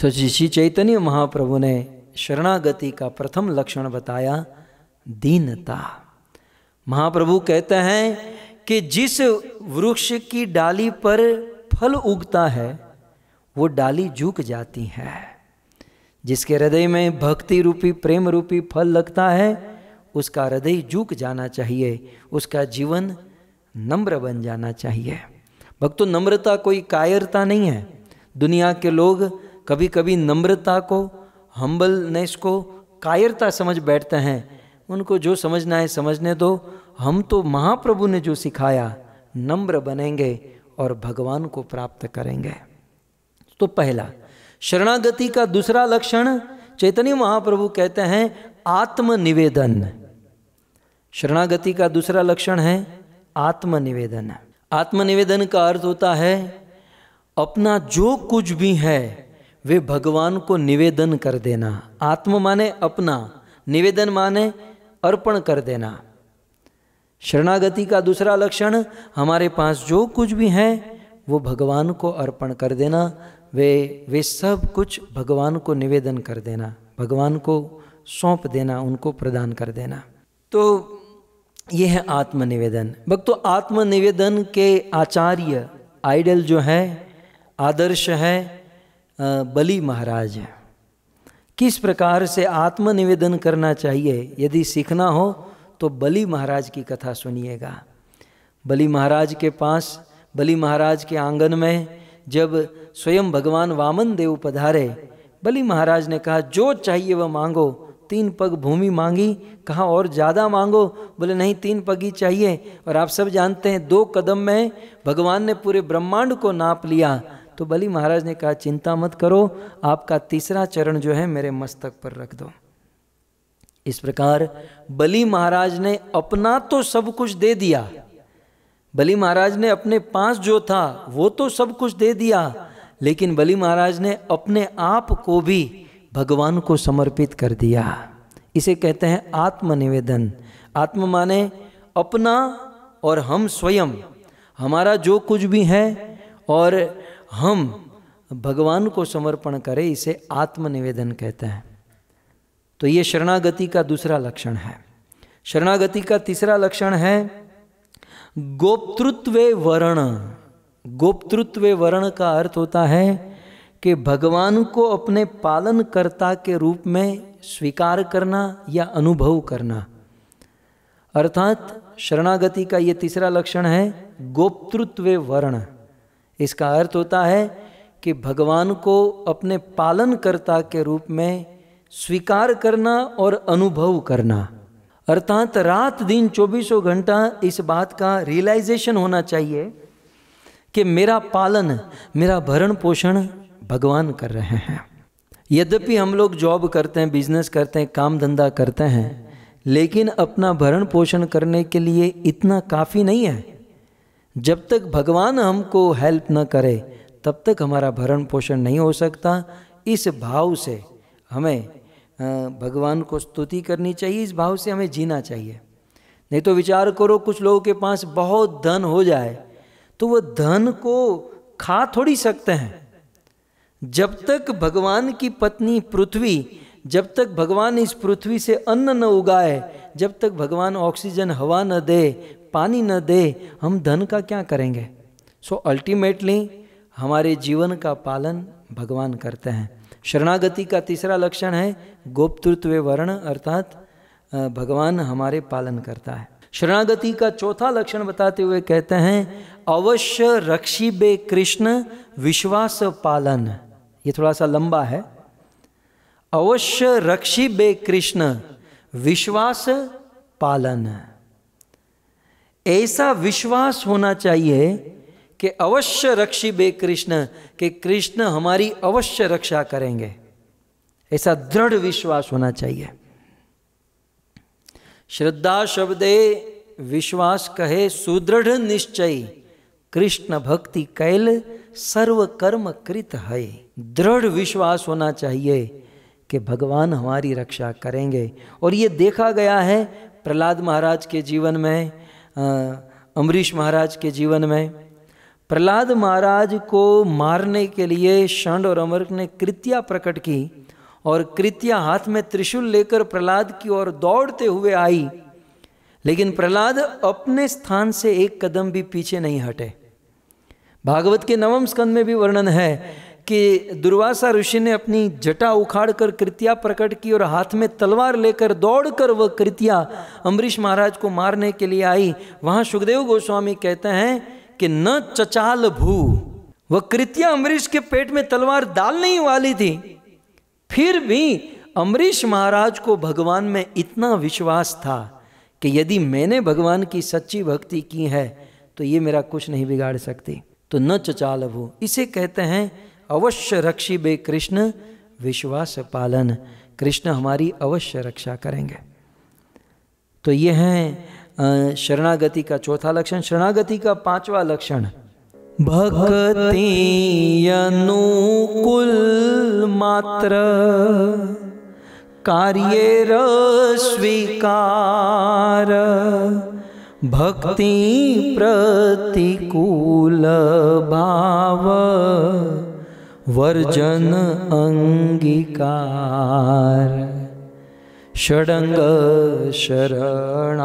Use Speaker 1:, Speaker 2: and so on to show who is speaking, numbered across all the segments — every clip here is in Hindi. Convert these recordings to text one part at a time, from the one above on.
Speaker 1: सो जी श्री चैतन्य महाप्रभु ने शरणागति का प्रथम लक्षण बताया दीनता महाप्रभु कहते हैं कि जिस वृक्ष की डाली पर फल उगता है वो डाली झुक जाती है जिसके हृदय में भक्ति रूपी प्रेम रूपी फल लगता है उसका हृदय झुक जाना चाहिए उसका जीवन नम्र बन जाना चाहिए भक्तों नम्रता कोई कायरता नहीं है दुनिया के लोग कभी कभी नम्रता को हम्बलनेस को कायरता समझ बैठते हैं उनको जो समझना है समझने दो हम तो महाप्रभु ने जो सिखाया नम्र बनेंगे और भगवान को प्राप्त करेंगे तो पहला शरणागति का दूसरा लक्षण चैतन्य महाप्रभु कहते हैं आत्मनिवेदन शरणागति का दूसरा लक्षण है आत्मनिवेदन आत्मनिवेदन का अर्थ होता है अपना जो कुछ भी है वे भगवान को निवेदन कर देना आत्म माने अपना निवेदन माने अर्पण कर देना शरणागति का दूसरा लक्षण हमारे पास जो कुछ भी है वो भगवान को अर्पण कर देना वे वे सब कुछ भगवान को निवेदन कर देना भगवान को सौंप देना उनको प्रदान कर देना तो ये है आत्मनिवेदन भक्तों आत्मनिवेदन के आचार्य आइडल जो है आदर्श है बलि महाराज हैं किस प्रकार से आत्मनिवेदन करना चाहिए यदि सीखना हो तो बलि महाराज की कथा सुनिएगा बलि महाराज के पास बलि महाराज के आंगन में जब स्वयं भगवान वामन देव पधारे बलि महाराज ने कहा जो चाहिए वह मांगो तीन पग भूमि मांगी कहा और ज़्यादा मांगो बोले नहीं तीन पग ही चाहिए और आप सब जानते हैं दो कदम में भगवान ने पूरे ब्रह्मांड को नाप लिया तो बलि महाराज ने कहा चिंता मत करो आपका तीसरा चरण जो है मेरे मस्तक पर रख दो इस प्रकार बलि महाराज ने अपना तो सब कुछ दे दिया बलि महाराज ने अपने पास जो था वो तो सब कुछ दे दिया लेकिन बलि महाराज ने अपने आप को भी भगवान को समर्पित कर दिया इसे कहते हैं आत्मनिवेदन आत्म माने अपना और हम स्वयं हमारा जो कुछ भी है और हम भगवान को समर्पण करें इसे आत्मनिवेदन कहते हैं तो ये शरणागति का दूसरा लक्षण है शरणागति का तीसरा लक्षण है गोपतृत्व वर्ण गोपतृत्व वर्ण का अर्थ होता है कि भगवान को अपने पालनकर्ता के रूप में स्वीकार करना या अनुभव करना अर्थात शरणागति का ये तीसरा लक्षण है गोपतृत्व वर्ण इसका अर्थ होता है कि भगवान को अपने पालनकर्ता के रूप में स्वीकार करना और अनुभव करना अर्थात रात दिन चौबीसों घंटा इस बात का रियलाइजेशन होना चाहिए कि मेरा पालन मेरा भरण पोषण भगवान कर रहे हैं यद्यपि हम लोग जॉब करते हैं बिजनेस करते हैं काम धंधा करते हैं लेकिन अपना भरण पोषण करने के लिए इतना काफ़ी नहीं है जब तक भगवान हमको हेल्प न करे तब तक हमारा भरण पोषण नहीं हो सकता इस भाव से हमें भगवान को स्तुति करनी चाहिए इस भाव से हमें जीना चाहिए नहीं तो विचार करो कुछ लोगों के पास बहुत धन हो जाए तो वह धन को खा थोड़ी सकते हैं जब तक भगवान की पत्नी पृथ्वी जब तक भगवान इस पृथ्वी से अन्न न उगाए जब तक भगवान ऑक्सीजन हवा न दे पानी न दे हम धन का क्या करेंगे सो so अल्टीमेटली हमारे जीवन का पालन भगवान करते हैं शरणागति का तीसरा लक्षण है गोपतृत्व वर्ण अर्थात भगवान हमारे पालन करता है शरणागति का चौथा लक्षण बताते हुए कहते हैं अवश्य रक्षी बे कृष्ण विश्वास पालन ये थोड़ा सा लंबा है अवश्य रक्षी बे कृष्ण विश्वास पालन ऐसा विश्वास होना चाहिए कि अवश्य रक्षी बे कृष्ण कि कृष्ण हमारी अवश्य रक्षा करेंगे ऐसा दृढ़ विश्वास होना चाहिए श्रद्धा शब्दे विश्वास कहे सुदृढ़ निश्चय कृष्ण भक्ति कैल सर्व कर्म कृत है दृढ़ विश्वास होना चाहिए कि भगवान हमारी रक्षा करेंगे और ये देखा गया है प्रहलाद महाराज के जीवन में हाँ, अम्बरीश महाराज के जीवन में प्रहलाद महाराज को मारने के लिए षंड और अमर ने कृत्या प्रकट की और कृत्या हाथ में त्रिशूल लेकर प्रहलाद की ओर दौड़ते हुए आई लेकिन प्रहलाद अपने स्थान से एक कदम भी पीछे नहीं हटे भागवत के नवम स्कंद में भी वर्णन है कि दुर्वासा ऋषि ने अपनी जटा उखाड़कर कृतिया प्रकट की और हाथ में तलवार लेकर दौड़कर वह कृतिया अम्बरीश महाराज को मारने के लिए आई वहां सुखदेव गोस्वामी कहते हैं कि न चचाल भू वह कृतिया अम्बरीश के पेट में तलवार डालने वाली थी फिर भी अम्बरीश महाराज को भगवान में इतना विश्वास था कि यदि मैंने भगवान की सच्ची भक्ति की है तो ये मेरा कुछ नहीं बिगाड़ सकती तो न चचाल भू इसे कहते हैं अवश्य रक्षी बे कृष्ण विश्वास पालन कृष्ण हमारी अवश्य रक्षा करेंगे तो ये है शरणागति का चौथा लक्षण शरणागति का पांचवा लक्षण भक्ति अनुकूल मात्र कार्य स्वीकार भक्ति प्रतिकूल भाव वर्जन अंगिकार षडंग शरणागति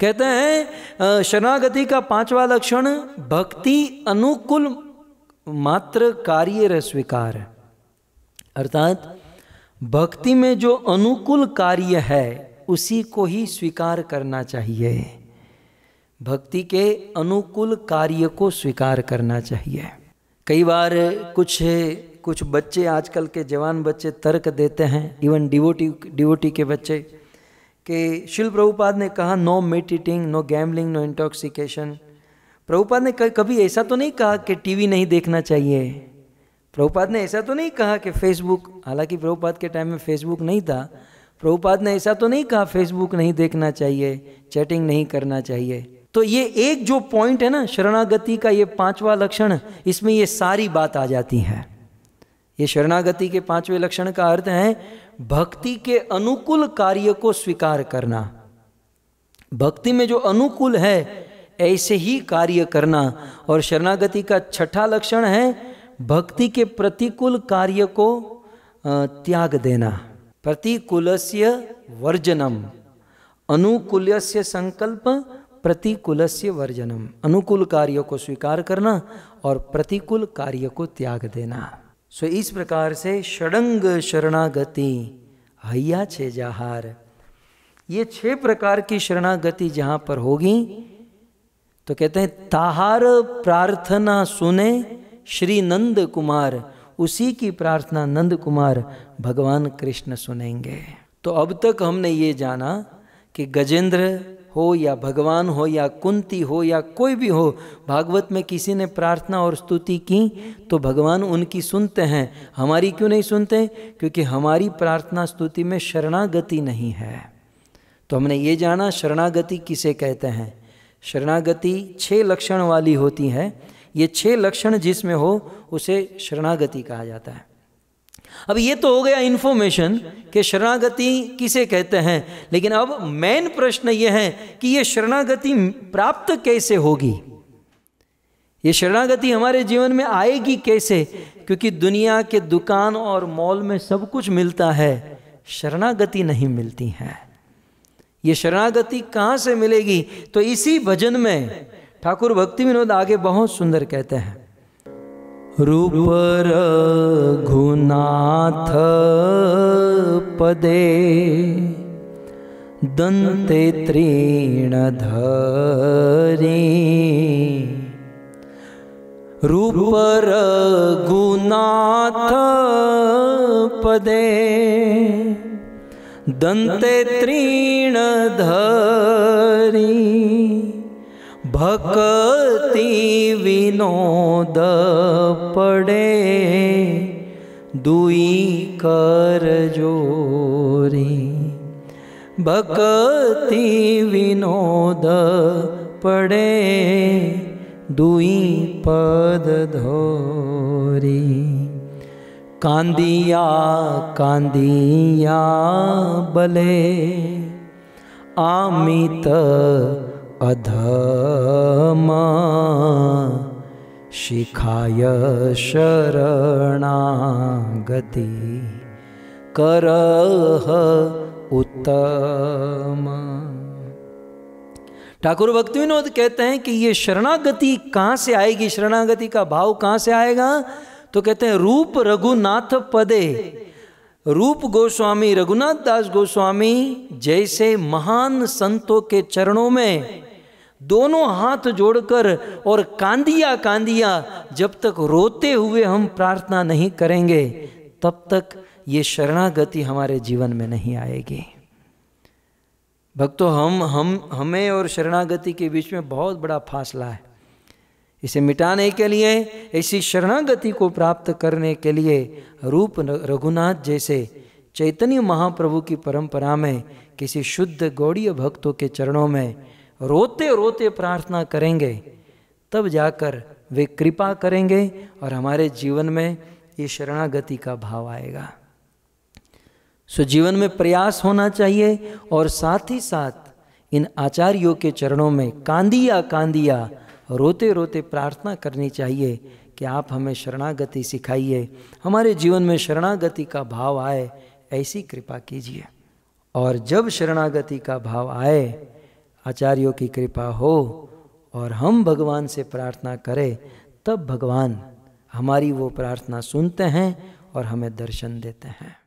Speaker 1: कहते हैं शरणागति का पांचवा लक्षण भक्ति अनुकूल मात्र कार्य र स्वीकार अर्थात भक्ति में जो अनुकूल कार्य है उसी को ही स्वीकार करना चाहिए भक्ति के अनुकूल कार्य को स्वीकार करना चाहिए कई बार कुछ कुछ बच्चे आजकल के जवान बच्चे तर्क देते हैं इवन डिवोटी डिवोटी के बच्चे कि शिल प्रभुपाद ने कहा no meat eating no gambling no intoxication Prabhupada ने कभी ऐसा तो नहीं कहा कि टीवी नहीं देखना चाहिए प्रभुपाद ने ऐसा तो नहीं कहा कि फेसबुक हालांकि प्रभुपाद के टाइम में फेसबुक नहीं था प्रभुपाद ने ऐसा तो नहीं कहा फेसबुक नहीं देखना चाहिए चैटिंग नहीं करना चाहिए तो ये एक जो पॉइंट है ना शरणागति का ये पांचवा लक्षण इसमें ये सारी बात आ जाती है ये शरणागति के पांचवे लक्षण का अर्थ है भक्ति के अनुकूल कार्य को स्वीकार करना भक्ति में जो अनुकूल है ऐसे ही कार्य करना और शरणागति का छठा लक्षण है भक्ति के प्रतिकूल कार्य को त्याग देना प्रतिकूल से वर्जनम अनुकूल्य संकल्प प्रतिकूल से वर्जनम अनुकूल कार्यों को स्वीकार करना और प्रतिकूल कार्य को त्याग देना सो इस प्रकार से षडंग शरणागति हया छे जहार ये छह प्रकार की शरणागति जहां पर होगी तो कहते हैं ताहार प्रार्थना सुने श्री नंद कुमार उसी की प्रार्थना नंद कुमार भगवान कृष्ण सुनेंगे तो अब तक हमने ये जाना कि गजेंद्र हो या भगवान हो या कुंती हो या कोई भी हो भागवत में किसी ने प्रार्थना और स्तुति की तो भगवान उनकी सुनते हैं हमारी क्यों नहीं सुनते क्योंकि हमारी प्रार्थना स्तुति में शरणागति नहीं है तो हमने ये जाना शरणागति किसे कहते हैं शरणागति छः लक्षण वाली होती है ये छः लक्षण जिसमें हो उसे शरणागति कहा जाता है अब ये तो हो गया इन्फॉर्मेशन कि शरणागति किसे कहते हैं लेकिन अब मेन प्रश्न ये है कि ये शरणागति प्राप्त कैसे होगी ये शरणागति हमारे जीवन में आएगी कैसे क्योंकि दुनिया के दुकान और मॉल में सब कुछ मिलता है शरणागति नहीं मिलती है ये शरणागति कहाँ से मिलेगी तो इसी भजन में ठाकुर भक्ति विनोद आगे बहुत सुंदर कहते हैं रुणाथ पदे दन्ते तीण धि पदे दन्ते तीण धरी भक्ति विनोद पड़े दुई कर जोरी भक्ति विनोद पड़े दुई पद धोरी कांदिया कांदिया बले आमित अधमा शिखाय शरणागति करह उत्तम ठाकुर भक्ति विनोद कहते हैं कि ये शरणागति कहाँ से आएगी शरणागति का भाव कहाँ से आएगा तो कहते हैं रूप रघुनाथ पदे रूप गोस्वामी रघुनाथ दास गोस्वामी जैसे महान संतों के चरणों में दोनों हाथ जोड़कर और कांदिया कांदिया जब तक रोते हुए हम प्रार्थना नहीं करेंगे तब तक ये शरणागति हमारे जीवन में नहीं आएगी भक्तों हम हम हमें और शरणागति के बीच में बहुत बड़ा फासला है इसे मिटाने के लिए ऐसी शरणागति को प्राप्त करने के लिए रूप रघुनाथ जैसे चैतन्य महाप्रभु की परंपरा में किसी शुद्ध गौड़ीय भक्तों के चरणों में रोते रोते प्रार्थना करेंगे तब जाकर वे कृपा करेंगे और हमारे जीवन में ये शरणागति का भाव आएगा सो जीवन में प्रयास होना चाहिए और साथ ही साथ इन आचार्यों के चरणों में कांदिया कांदिया रोते रोते प्रार्थना करनी चाहिए कि आप हमें शरणागति सिखाइए हमारे जीवन में शरणागति का भाव आए ऐसी कृपा कीजिए और जब शरणागति का भाव आए आचार्यों की कृपा हो और हम भगवान से प्रार्थना करें तब भगवान हमारी वो प्रार्थना सुनते हैं और हमें दर्शन देते हैं